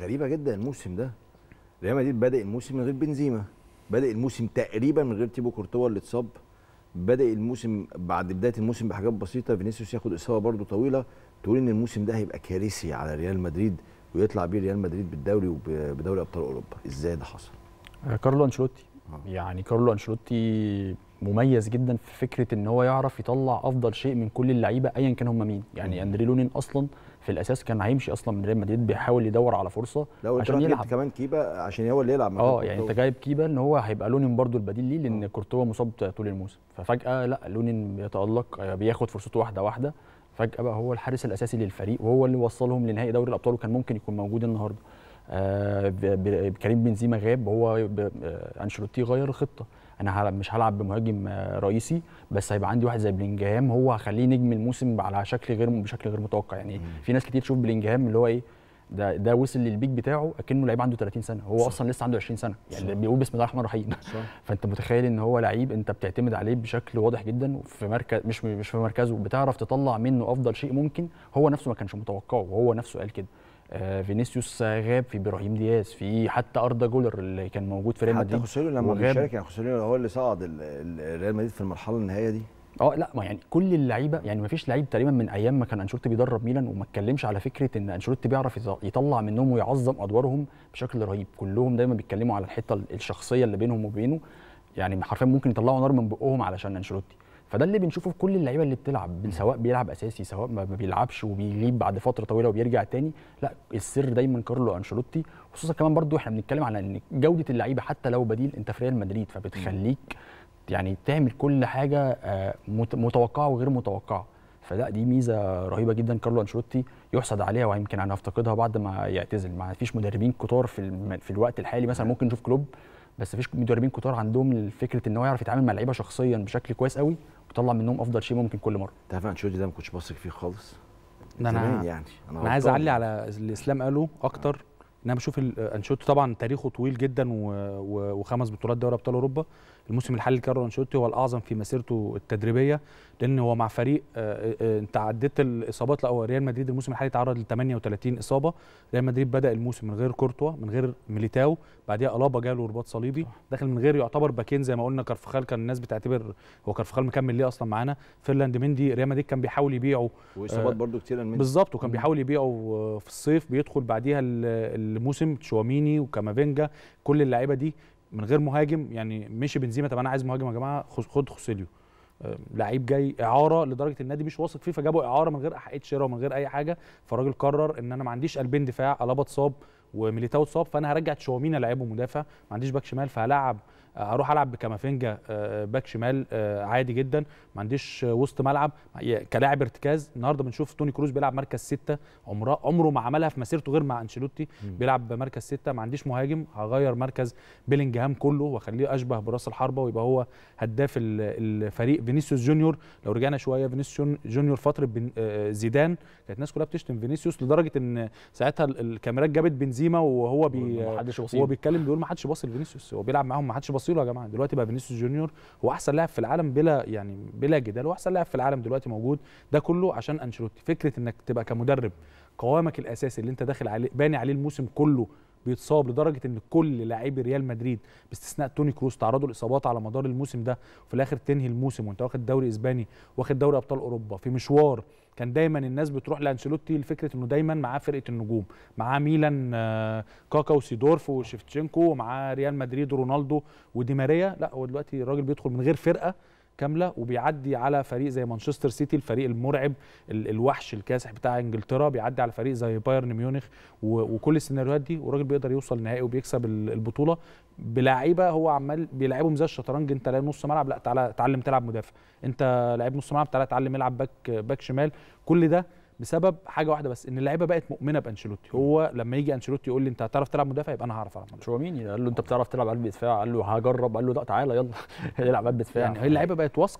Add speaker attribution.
Speaker 1: غريبه جدا الموسم ده ريال مدريد بادئ الموسم من غير بنزيما بادئ الموسم تقريبا من غير تيبو كورتوا اللي اتصاب بادئ الموسم بعد بدايه الموسم بحاجات بسيطه فينيسيوس ياخد اصابه برده طويله تقول ان الموسم ده هيبقى كارثي على ريال مدريد ويطلع بيه ريال مدريد بالدوري وبدوري ابطال اوروبا ازاي ده حصل آه، كارلو انشيلوتي آه. يعني كارلو انشيلوتي مميز جدا في فكره ان هو يعرف يطلع افضل شيء من كل اللعيبه ايا كان هم مين يعني اندري لونين اصلا في الاساس كان هيمشي اصلا من ريال مدريد بيحاول يدور على فرصه لو عشان يلعب كمان كيبا عشان هو اللي يلعب اه يعني انت جايب كيبا ان هو هيبقى لونين برده البديل ليه لان آه. كورتوا مصاب طول الموسم ففجاه لا لونين بيتالق آه، بياخد فرصته واحده واحده فجاه بقى هو الحارس الاساسي للفريق وهو اللي وصلهم لنهائي دوري الابطال وكان ممكن يكون موجود النهارده آه كريم بنزيما غاب هو آه، انشيلوتي غير الخطه انا مش هلعب بمهاجم آه، رئيسي بس هيبقى عندي واحد زي بلينجهام هو هخليه نجم الموسم على شكل غير بشكل غير متوقع يعني مم. في ناس كتير تشوف بلينجهام اللي هو ايه ده ده وصل للبيك بتاعه اكنه لعيب عنده 30 سنه هو صح. اصلا لسه عنده 20 سنه يعني صح. بيقول بسم الله الرحمن الرحيم فانت متخيل ان هو لعيب انت بتعتمد عليه بشكل واضح جدا في مركز مش مش في مركزه بتعرف تطلع منه افضل شيء ممكن هو نفسه ما كانش متوقعه وهو نفسه قال كده آه، فينيسيوس غاب في ابراهيم دياز في حتى اردا جولر اللي كان موجود في ريال مدريد حتى خوسيلو لما بيشارك يعني خوسيلو هو اللي صعد ريال مدريد في المرحله النهائيه دي اه لا ما يعني كل اللعيبه يعني ما فيش لعيب تقريبا من ايام ما كان انشيلوتي بيدرب ميلان وما اتكلمش على فكره ان انشيلوتي بيعرف يطلع منهم ويعظم ادوارهم بشكل رهيب كلهم دايما بيتكلموا على الحته الشخصيه اللي بينهم وبينه يعني حرفيا ممكن يطلعوا نار من بقهم علشان انشيلوتي فده اللي بنشوفه في كل اللعيبه اللي بتلعب سواء بيلعب اساسي سواء ما بيلعبش وبيغيب بعد فتره طويله وبيرجع تاني لا السر دايما كارلو انشيلوتي خصوصا كمان برضو احنا بنتكلم على ان جوده اللعيبه حتى لو بديل انت في ريال مدريد فبتخليك يعني تعمل كل حاجه آه، متوقعه وغير متوقعه فلا دي ميزه رهيبه جدا كارلو انشيلوتي يحسد عليها ويمكن هنفتقدها بعد ما يعتزل ما فيش مدربين كتار في في الوقت الحالي مثلا ممكن نشوف كلوب بس فيش مدربين كتار عندهم فكره ان هو يعرف يتعامل مع اللعيبه شخصيا بشكل كويس قوي ويطلع منهم افضل شيء ممكن كل مره تعرف انا ده ما كنتش بثق فيه خالص انا يعني انا, أنا عايز اعلي
Speaker 2: على اللي اسلام قاله اكتر ان نعم، انا بشوف انشيلوتي طبعا تاريخه طويل جدا وخمس بطولات دوري ابطال اوروبا الموسم الحالي كرر انشيلوتي هو الاعظم في مسيرته التدريبيه لان هو مع فريق آه، آه، آه، انت عديت الاصابات لا هو ريال مدريد الموسم الحالي تعرض ل 38 اصابه ريال مدريد بدا الموسم من غير كورتوا من غير ميليتاو بعديها الابا جاله رباط صليبي داخل من غير يعتبر باكين زي ما قلنا كارفخال كان الناس بتعتبر هو كارفخال مكمل ليه اصلا معانا فيرلاند مندي ريال مدريد كان بيحاول يبيعه واصابات برده كتير بالظبط وكان بيحاول يبيعه في الصيف بيدخل بعديها ال الموسم تشواميني وكامافينجا كل اللعيبه دي من غير مهاجم يعني مشي بنزيما طب انا عايز مهاجم يا جماعه خد خوسيليو لعيب جاي اعاره لدرجه النادي مش واثق فيه فجابوا اعاره من غير احقيه شراء ومن غير اي حاجه فالراجل قرر ان انا ما عنديش قلبين دفاع الابا اتصاب وميليتاو اتصاب فانا هرجع تشواميني لعيبه مدافع ما عنديش باك شمال فهلعب آه، هروح العب بكامافينجا آه، باك شمال آه، عادي جدا ما عنديش وسط ملعب كلاعب ارتكاز النهارده بنشوف توني كروز بيلعب مركز سته عمره عمره ما عملها في مسيرته غير مع انشيلوتي بيلعب مركز سته ما عنديش مهاجم هغير مركز بيلينجهام كله واخليه اشبه براس الحربه ويبقى هو هداف الفريق فينيسيوس جونيور لو رجعنا شويه فينيسيوس جونيور فتره زيدان كانت الناس كلها بتشتم فينيسيوس لدرجه ان ساعتها الكاميرات جابت بنزيما وهو بي وهو بيتكلم بيقول ما حدش باصي لفينيسيوس هو بيلعب معاهم ما حدش باصي تفاصيله يا جماعه دلوقتي بقى فينيسيوس جونيور هو احسن لاعب في العالم بلا يعني بلا جدال هو احسن لاعب في العالم دلوقتي موجود ده كله عشان انشيلوتي فكره انك تبقى كمدرب قوامك الاساسي اللي انت داخل عليه باني عليه الموسم كله بيتصاب لدرجه ان كل لاعبي ريال مدريد باستثناء توني كروس تعرضوا لاصابات على مدار الموسم ده وفي الاخر تنهي الموسم وانت واخد دوري اسباني واخد دوري ابطال اوروبا في مشوار كان دايما الناس بتروح لانشيلوتي لفكره انه دايما معاه فرقه النجوم معاه ميلان آه، كاكا وسيدورف وشيفتشينكو ومعاه ريال مدريد ورونالدو ودي ماريا لا هو دلوقتي الراجل بيدخل من غير فرقه كامله وبيعدي على فريق زي مانشستر سيتي الفريق المرعب الوحش الكاسح بتاع انجلترا بيعدي على فريق زي بايرن ميونخ وكل السيناريوهات دي والراجل بيقدر يوصل نهائي وبيكسب البطوله بلاعيبه هو عمال بيلعبهم زي الشطرنج انت لا نص ملعب لا تعالى اتعلم تلعب مدافع انت لعيب نص ملعب تعالى اتعلم العب باك باك شمال كل ده بسبب حاجه واحده بس ان اللعيبه بقت مؤمنه بانشيلوتي هو لما يجي انشيلوتي يقول لي انت هتعرف تلعب مدافع يبقى انا هعرف العب مدافع مين قال له انت بتعرف تلعب قلب دفاع قال له هجرب قال له لا تعالى
Speaker 1: يلا العب قلب دفاع يعني اللعيبه بقت واثقه